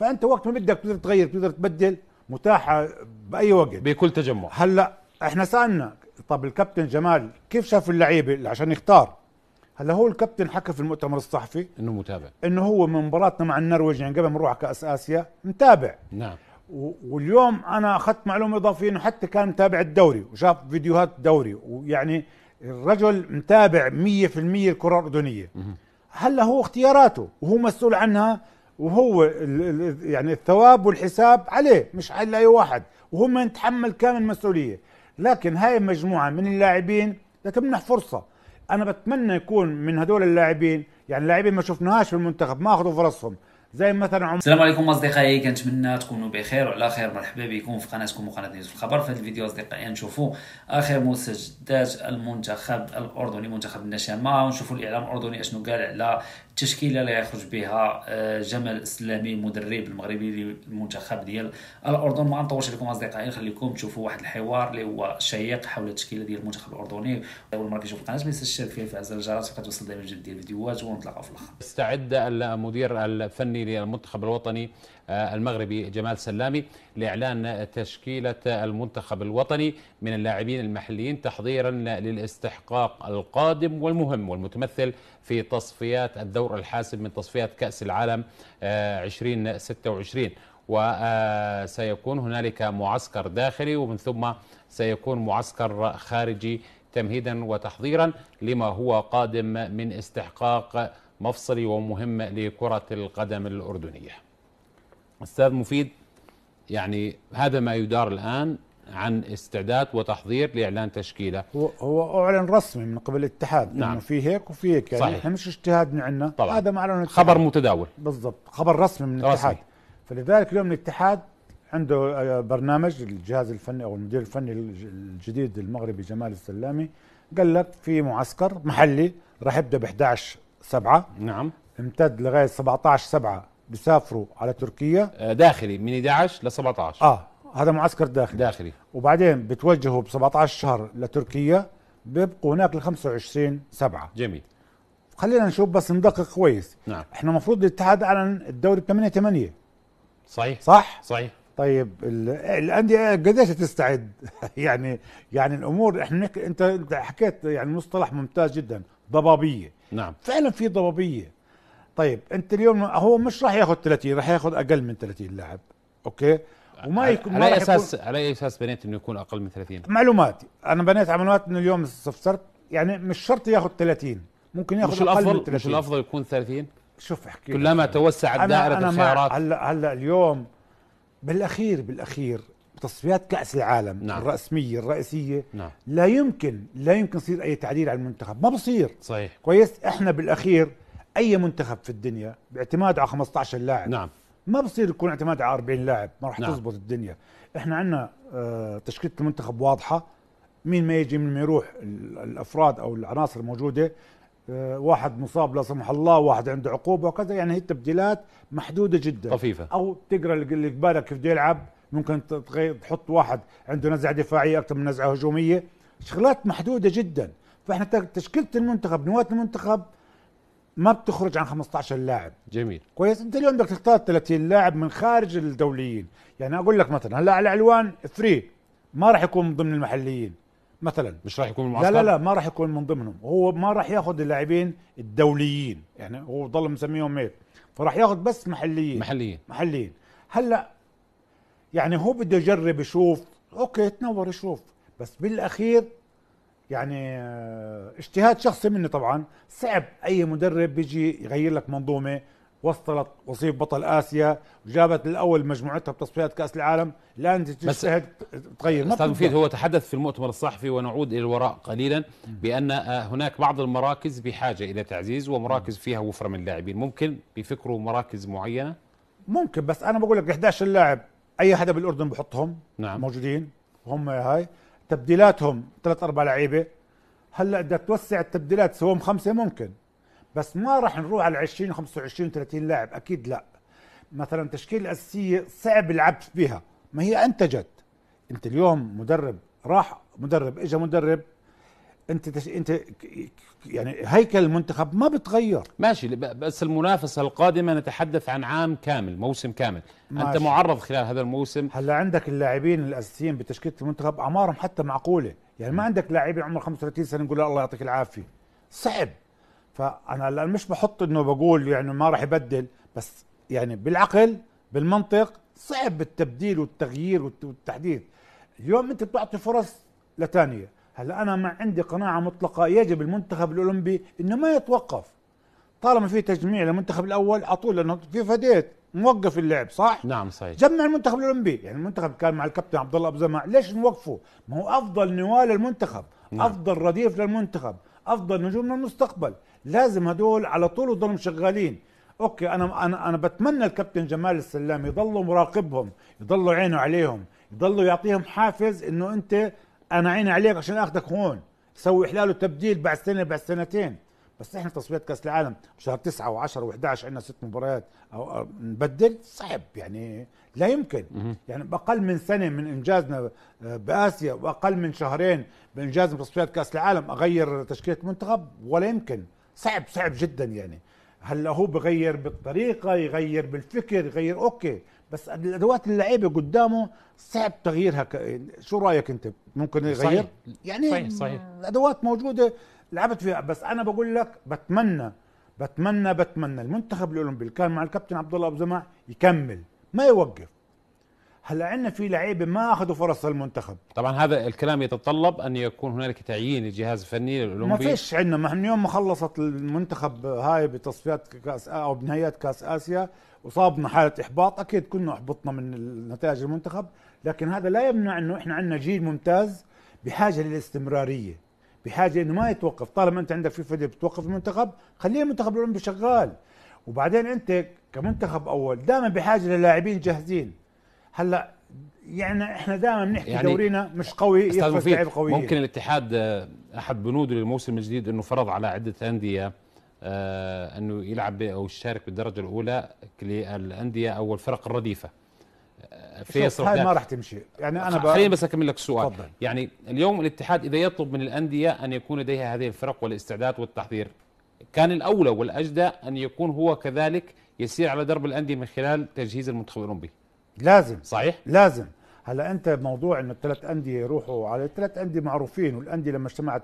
فانت وقت ما بدك بتقدر تغير بتقدر تبدل متاحه باي وقت بكل تجمع هلا احنا سالنا طب الكابتن جمال كيف شاف اللعيبه عشان يختار هلا هو الكابتن حكى في المؤتمر الصحفي انه متابع انه هو من مباراتنا مع النرويج يعني قبل ما نروح على كاس اسيا متابع نعم واليوم انا اخذت معلومه اضافيه انه حتى كان متابع الدوري وشاف فيديوهات الدوري ويعني الرجل متابع 100% الكره الاردنيه هلا هو اختياراته وهو مسؤول عنها وهو يعني الثواب والحساب عليه مش على اي واحد وهم نتحمل كامل المسؤوليه لكن هاي مجموعه من اللاعبين لكن فرصه انا بتمنى يكون من هدول اللاعبين يعني لاعبين ما شفناهاش المنتخب ما اخذوا فرصهم زي مثلا عم... السلام عليكم اصدقائي كنتمنى تكونوا بخير وعلى خير مرحبا بكم في قناتكم وقناه نيوز الخبر في هذا الفيديو اصدقائي نشوفوا اخر مستجدات المنتخب الاردني منتخب النشامه ونشوفوا الاعلام الاردني اشنو قال على التشكيله اللي غيخرج بها آه، جمال السلامي المدرب المغربي للمنتخب ديال الاردن ما نطولش عليكم اصدقائي نخليكم تشوفوا واحد الحوار اللي هو شيق حول التشكيله ديال المنتخب الاردني اول مره كيشوف القناه ما ينساش تشترك فيها في زر الجرس توصل دائما جديد الفيديوهات ونتلاقاو في الاخر استعد المدير الفني الفني للمنتخب الوطني آه، المغربي جمال سلامي لإعلان تشكيلة المنتخب الوطني من اللاعبين المحليين تحضيرا للاستحقاق القادم والمهم والمتمثل في تصفيات الدور الحاسم من تصفيات كأس العالم 2026 آه، وسيكون آه، هنالك معسكر داخلي ومن ثم سيكون معسكر خارجي تمهيدا وتحضيرا لما هو قادم من استحقاق مفصلي ومهم لكرة القدم الأردنية أستاذ مفيد يعني هذا ما يدار الآن عن استعداد وتحضير لإعلان تشكيلة هو أعلن رسمي من قبل الاتحاد نعم. إنه في هيك وفي هيك يعني صحيح. إحنا مش اجتهاد من عندنا هذا معلن خبر متداول بالضبط خبر رسمي من الاتحاد رسمي. فلذلك اليوم الاتحاد عنده آه، برنامج الجهاز الفني او المدير الفني الجديد المغربي جمال السلامي قال لك في معسكر محلي راح يبدا ب 11 سبعة نعم امتد لغايه 17 7 بيسافروا على تركيا آه، داخلي من 11 ل 17 اه هذا معسكر داخلي داخلي وبعدين بتوجهوا ب 17 شهر لتركيا بيبقوا هناك ل 25 7 جميل خلينا نشوف بس ندقق كويس نعم احنا المفروض الاتحاد اعلن الدوري ب 8 8 صحيح صح؟ صحيح طيب الانديه قديش تستعد؟ يعني يعني الامور احنا انت حكيت يعني مصطلح ممتاز جدا ضبابيه نعم فعلا في ضبابيه طيب انت اليوم هو مش راح ياخذ 30 راح ياخذ اقل من 30 لاعب اوكي وما يكون على اي اساس على اي اساس بنيت انه يكون اقل من 30 معلوماتي انا بنيت على معلومات انه اليوم استفسرت يعني مش شرط ياخذ 30 ممكن ياخذ مش الافضل من 30. مش الافضل يكون 30 شوف احكي كلما توسعت دائره الخيارات هلا هلا اليوم بالاخير بالاخير تصفيات كأس العالم نعم. الرسمية الرئيسية نعم. لا يمكن لا يمكن يصير أي تعديل على المنتخب ما بصير صحيح كويس احنا بالأخير أي منتخب في الدنيا باعتماد على 15 لاعب نعم ما بصير يكون اعتماد على 40 لاعب ما راح نعم. تزبط الدنيا احنا عندنا اه تشكيلة المنتخب واضحة مين ما يجي مين ما يروح الأفراد أو العناصر الموجودة آه، واحد مصاب لا سمح الله واحد عنده عقوبه وكذا يعني هي التبديلات محدوده جدا طفيفه او تقرا اللي قبالك كيف بده يلعب ممكن تحط واحد عنده نزعه دفاعيه اكثر من نزعه هجوميه شغلات محدوده جدا فاحنا تشكيله المنتخب نواه المنتخب ما بتخرج عن 15 لاعب جميل كويس انت اليوم بدك تختار 30 لاعب من خارج الدوليين يعني اقول لك مثلا هلا على العلوان فري ما راح يكون من ضمن المحليين مثلا مش راح يكون المعسكر لا لا لا ما راح يكون من ضمنهم هو ما راح ياخذ اللاعبين الدوليين يعني هو ضل مسميهم ميت فراح ياخذ بس محليين محليين محليين هلا يعني هو بده يجرب يشوف اوكي تنور يشوف بس بالاخير يعني آه، اجتهاد شخصي مني طبعا صعب اي مدرب بيجي يغير لك منظومه وصلت وصيف بطل اسيا وجابت الاول مجموعتها بتصفيات كاس العالم الان تجتهد تغير استاذ مفيد هو تحدث في المؤتمر الصحفي ونعود الى الوراء قليلا بان آه، هناك بعض المراكز بحاجه الى تعزيز ومراكز فيها وفره من اللاعبين ممكن بفكره مراكز معينه ممكن بس انا بقول لك 11 لاعب اي حدا بالاردن بحطهم نعم موجودين هم هاي تبديلاتهم ثلاث اربع لعيبه هلا بدك توسع التبديلات سوهم خمسه ممكن بس ما راح نروح على 20 25 30 لاعب اكيد لا مثلا تشكيل الاساسيه صعب العبث بها ما هي انتجت انت اليوم مدرب راح مدرب اجى مدرب انت تش... انت يعني هيكل المنتخب ما بتغير ماشي بس المنافسه القادمه نتحدث عن عام كامل موسم كامل ماشي. انت معرض خلال هذا الموسم هلا عندك اللاعبين الاساسيين بتشكيله المنتخب اعمارهم حتى معقوله يعني ما عندك لاعبين عمر 35 سنه نقول الله يعطيك العافيه صعب فانا هلا مش بحط انه بقول يعني ما راح يبدل بس يعني بالعقل بالمنطق صعب التبديل والتغيير والتحديث اليوم انت بتعطي فرص لثانيه هلا انا مع عندي قناعه مطلقه يجب المنتخب الاولمبي انه ما يتوقف طالما في تجميع للمنتخب الاول على طول لانه في فديت موقف اللعب صح؟ نعم صحيح جمع المنتخب الاولمبي يعني المنتخب كان مع الكابتن عبد الله ابو زمع ليش نوقفه؟ ما هو افضل نواه للمنتخب نعم. افضل رديف للمنتخب افضل نجوم للمستقبل لازم هدول على طول يضلوا شغالين اوكي انا انا انا بتمنى الكابتن جمال السلام يضلوا مراقبهم يضلوا عينه عليهم يضلوا يعطيهم حافز انه انت انا عيني عليك عشان اخذك هون سوي احلال وتبديل بعد سنه بعد سنتين بس احنا تصفيات كاس العالم شهر 9 و10 و11 عندنا ست مباريات او نبدل صعب يعني لا يمكن يعني باقل من سنه من انجازنا آه، باسيا واقل من شهرين بانجازنا بتصفيات كاس العالم اغير تشكيله المنتخب ولا يمكن صعب صعب جدا يعني هلا هو بغير بالطريقه يغير بالفكر يغير اوكي بس الادوات اللعيبه قدامه صعب تغييرها ك... شو رايك انت ممكن يغير صحيح. يعني صحيح. صحيح. الادوات موجوده لعبت فيها بس انا بقول لك بتمنى بتمنى بتمنى المنتخب الاولمبي اللي كان مع الكابتن عبد الله ابو زمع يكمل ما يوقف هلا عندنا في لعيبه ما اخذوا فرص المنتخب طبعا هذا الكلام يتطلب ان يكون هنالك تعيين الجهاز الفني للاولمبي ما فيش عندنا من يوم ما خلصت المنتخب هاي بتصفيات كاس او بنهايات كاس اسيا وصابنا حاله احباط اكيد كلنا احبطنا من نتائج المنتخب لكن هذا لا يمنع انه احنا عندنا جيل ممتاز بحاجه للاستمراريه بحاجه انه ما يتوقف طالما انت عندك في فريق بتوقف المنتخب خليه المنتخب الاولمبي شغال وبعدين انت كمنتخب اول دائما بحاجه للاعبين جاهزين هلا يعني احنا دائما بنحكي يعني دورينا مش قوي يفرض لعيبه قويه ممكن الاتحاد احد بنوده للموسم الجديد انه فرض على عده انديه آه، انه يلعب او يشارك بالدرجه الاولى للانديه او الفرق الرديفه آه، فيصل هاي ما راح تمشي يعني انا خليني بس اكمل لك السؤال فضل. يعني اليوم الاتحاد اذا يطلب من الانديه ان يكون لديها هذه الفرق والاستعداد والتحضير كان الاولى والاجدى ان يكون هو كذلك يسير على درب الانديه من خلال تجهيز المنتخب الاولمبي لازم صحيح لازم هلا انت بموضوع انه الثلاث انديه يروحوا على الثلاث انديه معروفين والانديه لما اجتمعت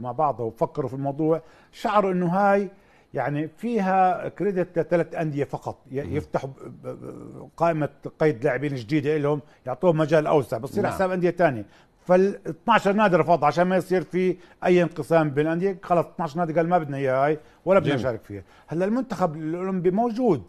مع بعضها وفكروا في الموضوع شعروا انه هاي يعني فيها كريدت لثلاث انديه فقط يفتحوا قائمه قيد لاعبين جديده لهم يعطوهم مجال اوسع بصير نعم. حساب انديه ثانيه فال 12 نادي رفض عشان ما يصير في اي انقسام بين الانديه خلص 12 نادي قال ما بدنا اياها هاي ولا بدنا نشارك فيها هلا المنتخب الاولمبي موجود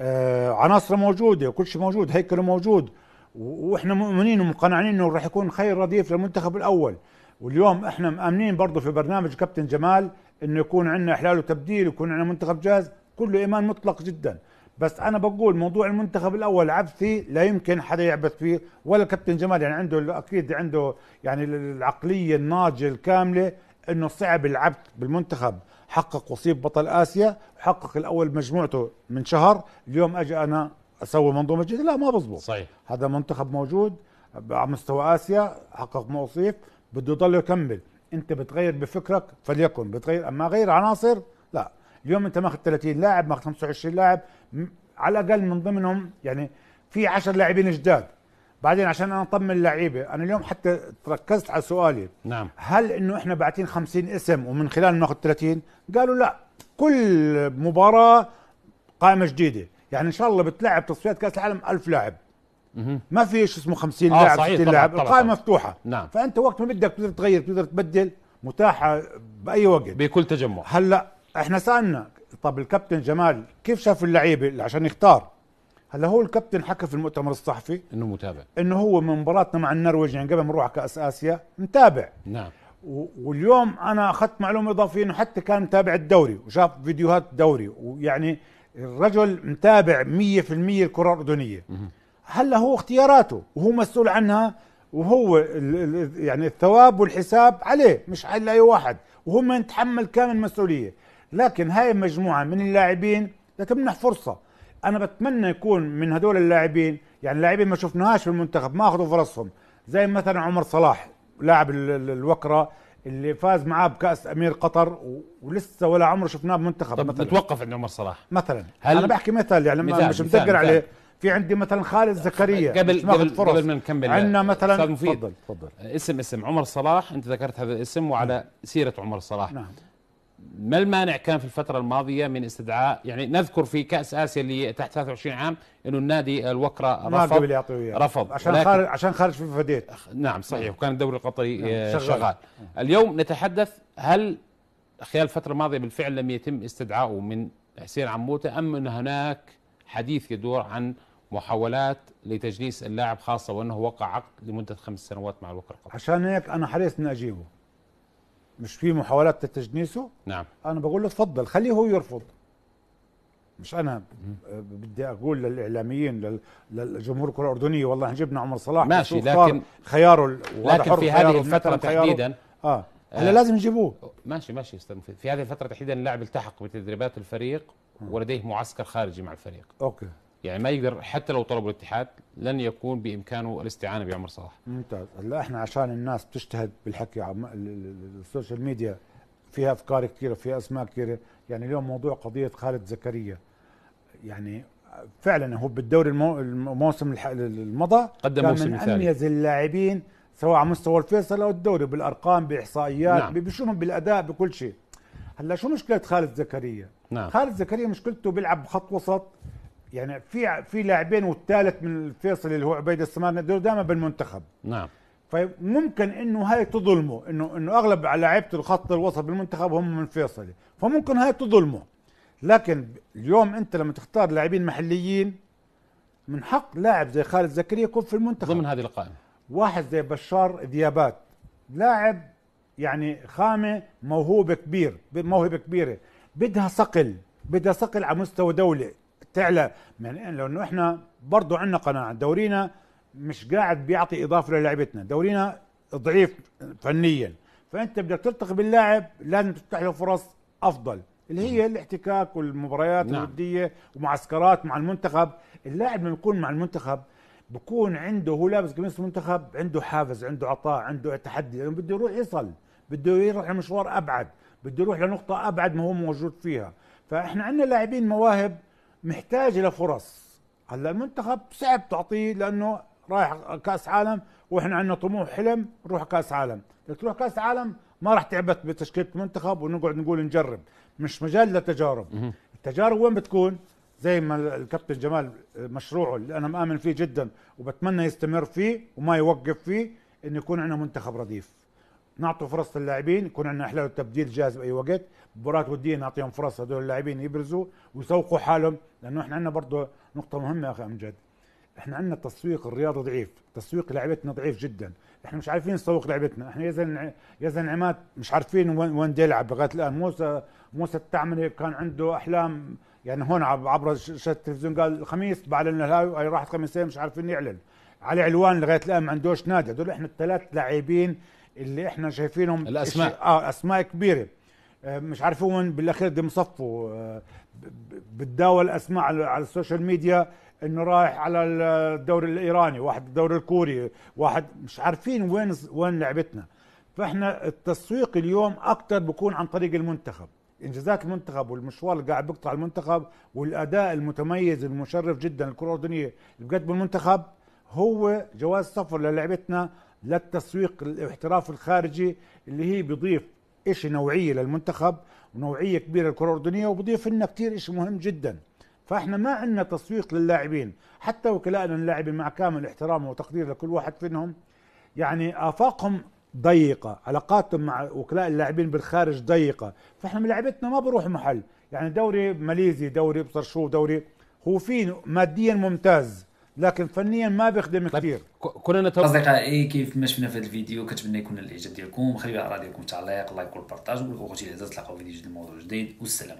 آه عناصره موجوده وكل شيء موجود هيكله موجود واحنا مؤمنين ومقنعين انه راح يكون خير رديف للمنتخب الاول واليوم احنا مامنين برضه في برنامج كابتن جمال انه يكون عندنا احلال وتبديل ويكون عندنا منتخب جاهز كله ايمان مطلق جدا بس انا بقول موضوع المنتخب الاول عبثي لا يمكن حدا يعبث فيه ولا كابتن جمال يعني عنده اكيد عنده يعني العقليه الناضجه الكامله انه صعب العبث بالمنتخب حقق وصيف بطل اسيا وحقق الاول مجموعته من شهر اليوم اجى انا اسوي منظومه جديده لا ما بزبط صحيح هذا منتخب موجود على مستوى اسيا حقق موصيف بده يضل يكمل انت بتغير بفكرك فليكن بتغير اما غير عناصر لا اليوم انت ماخذ 30 لاعب ماخذ 25 لاعب على الاقل من ضمنهم يعني في 10 لاعبين جداد بعدين عشان انا اطمن اللعيبه انا اليوم حتى تركزت على سؤالي نعم هل انه احنا باعتين 50 اسم ومن خلال ناخذ 30 قالوا لا كل مباراه قائمه جديده يعني ان شاء الله بتلعب تصفيات كاس العالم 1000 لاعب ما في شيء اسمه 50 آه لاعب 60 لاعب القائمه مفتوحه نعم. فانت وقت ما بدك بتقدر تغير بتقدر تبدل متاحه باي وقت بكل تجمع هلا احنا سالنا طب الكابتن جمال كيف شاف اللعيبه عشان يختار هلا هو الكابتن حكى في المؤتمر الصحفي انه متابع انه هو من مباراتنا مع النرويج يعني قبل ما نروح على كاس اسيا متابع نعم واليوم انا اخذت معلومه اضافيه انه حتى كان متابع الدوري وشاف فيديوهات الدوري ويعني الرجل متابع 100% الكره الاردنيه هلا هو اختياراته وهو مسؤول عنها وهو يعني الثواب والحساب عليه مش على اي واحد وهم يتحمل كامل المسؤوليه لكن هاي مجموعه من اللاعبين بدك تمنح فرصه انا بتمنى يكون من هدول اللاعبين يعني لاعبين ما شفناهاش في المنتخب ما اخذوا فرصهم زي مثلا عمر صلاح لاعب الوكره اللي فاز معاه بكاس امير قطر ولسه ولا عمره شفناه بمنتخب طب مثلا متوقف عند عمر صلاح مثلا هل انا بحكي مثل يعني مثال مش مثال متذكر عليه في عندي مثلا خالد زكريا قبل قبل, فرص. قبل ما نكمل عندنا مثلا تفضل تفضل اسم اسم عمر صلاح انت ذكرت هذا الاسم وعلى نعم. سيره عمر صلاح نعم ما المانع كان في الفترة الماضية من استدعاء يعني نذكر في كأس آسيا اللي تحت 23 عام انه النادي الوكرة ما رفض ما رفض عشان خارج عشان خارج في فديت نعم صحيح وكان الدوري القطري نعم آه، شغال. شغال اليوم نتحدث هل خلال الفترة الماضية بالفعل لم يتم استدعائه من حسين عموتة أم أن هناك حديث يدور عن محاولات لتجنيس اللاعب خاصة وأنه وقع عقد لمدة خمس سنوات مع الوكرة القطري عشان هيك أنا حريص أن أجيبه مش في محاولات لتجنيسه نعم انا بقول له تفضل خليه هو يرفض مش انا بدي اقول للاعلاميين للجمهور الكره الاردنيه والله جبنا عمر صلاح ماشي لكن خياره لكن في هذه الفتره تحديدا اه, آه، هلا آه لازم يجيبوه ماشي ماشي استاذ في هذه الفتره تحديدا اللاعب التحق بتدريبات الفريق آه. ولديه معسكر خارجي مع الفريق اوكي يعني ما يقدر حتى لو طلبوا الاتحاد لن يكون بامكانه الاستعانه بعمر صلاح ممتاز هلا احنا عشان الناس بتجتهد بالحكي على السوشيال ميديا فيها افكار كثيره فيها اسماء كثيره يعني اليوم موضوع قضيه خالد زكريا يعني فعلا هو بالدوري المو... الموسم المضى قدم كان موسم من اميز اللاعبين سواء على مستوى الفيصل او الدوري بالارقام باحصائيات نعم. بشوفهم بالاداء بكل شيء هلا شو مشكله خالد زكريا نعم. خالد زكريا مشكلته بيلعب خط وسط يعني في في لاعبين والثالث من الفيصل اللي هو عبيد السمار دول دائما بالمنتخب نعم فممكن انه هاي تظلمه انه انه اغلب لعيبه الخط الوسط بالمنتخب هم من الفيصلي فممكن هاي تظلمه لكن اليوم انت لما تختار لاعبين محليين من حق لاعب زي خالد زكريا يكون في المنتخب ضمن هذه القائمه واحد زي بشار ذيابات لاعب يعني خامه موهوبه كبير موهبه كبيره بدها صقل بدها صقل على مستوى دولي تعلى من لانه احنا برضه عندنا قناعه دورينا مش قاعد بيعطي اضافه للعبتنا دورينا ضعيف فنيا فانت بدك تلتقي باللاعب لازم تفتح له فرص افضل اللي هي الاحتكاك والمباريات نعم. الوديه ومعسكرات مع المنتخب اللاعب لما يكون مع المنتخب بكون عنده هو لابس قميص المنتخب عنده حافز عنده عطاء عنده تحدي لانه يعني بده يروح يصل بده يروح لمشوار ابعد بده يروح لنقطه ابعد ما هو موجود فيها فاحنا عندنا لاعبين مواهب محتاج لفرص هلا المنتخب صعب تعطيه لانه رايح كاس عالم واحنا عندنا طموح حلم نروح كاس عالم تروح كاس عالم ما راح تعبت بتشكيله منتخب ونقعد نقول نجرب مش مجال للتجارب التجارب وين بتكون زي ما الكابتن جمال مشروعه اللي انا مآمن فيه جدا وبتمنى يستمر فيه وما يوقف فيه انه يكون عندنا منتخب رديف نعطوا فرص للاعبين يكون عندنا احلال التبديل جاهز باي وقت مباراه وديه نعطيهم فرص هذول اللاعبين يبرزوا ويسوقوا حالهم لانه احنا عندنا برضه نقطه مهمه يا اخي امجد احنا عندنا التسويق الرياضي ضعيف تسويق لعبتنا ضعيف جدا احنا مش عارفين نسوق لعبتنا احنا يزن يزن عماد مش عارفين وين وين يلعب لغايه الان موسى موسى التعمري كان عنده احلام يعني هون عبر شاشه التلفزيون قال الخميس بعلن هاي راحت خميسين مش عارفين يعلن علي علوان لغايه الان ما عندوش نادي هذول احنا الثلاث لاعبين اللي احنا شايفينهم الاسماء اه اسماء كبيره آه، مش عارفين وين بالاخير بدهم يصفوا آه، بتداول اسماء على السوشيال ميديا انه رايح على الدوري الايراني واحد الدوري الكوري واحد مش عارفين وين وين لعبتنا فاحنا التسويق اليوم اكثر بكون عن طريق المنتخب انجازات المنتخب والمشوار اللي قاعد بيقطع المنتخب والاداء المتميز المشرف جدا الكره الاردنيه اللي بقدمه المنتخب هو جواز سفر للعبتنا للتسويق الاحتراف الخارجي اللي هي بيضيف شيء نوعيه للمنتخب ونوعيه كبيره للكره الاردنيه وبضيف لنا كثير شيء مهم جدا فاحنا ما عندنا تسويق للاعبين حتى وكلائنا اللاعبين مع كامل احترام وتقدير لكل واحد منهم يعني افاقهم ضيقة علاقاتهم مع وكلاء اللاعبين بالخارج ضيقة فإحنا لعبتنا ما بروح محل يعني دوري ماليزي دوري ابصر شو دوري هو في ماديا ممتاز لكن فنيا ما بيخدم طيب كثير كنا اصدقاء اصدقائي كيف ما شفنا في هذا الفيديو كنتمنى يكون الاعجاب ديالكم خليو الاراء ديالكم تعليق لايك والبارطاج وقول اخوتي الاعزاء تلاقاو فيديو جديد موضوع جديد والسلام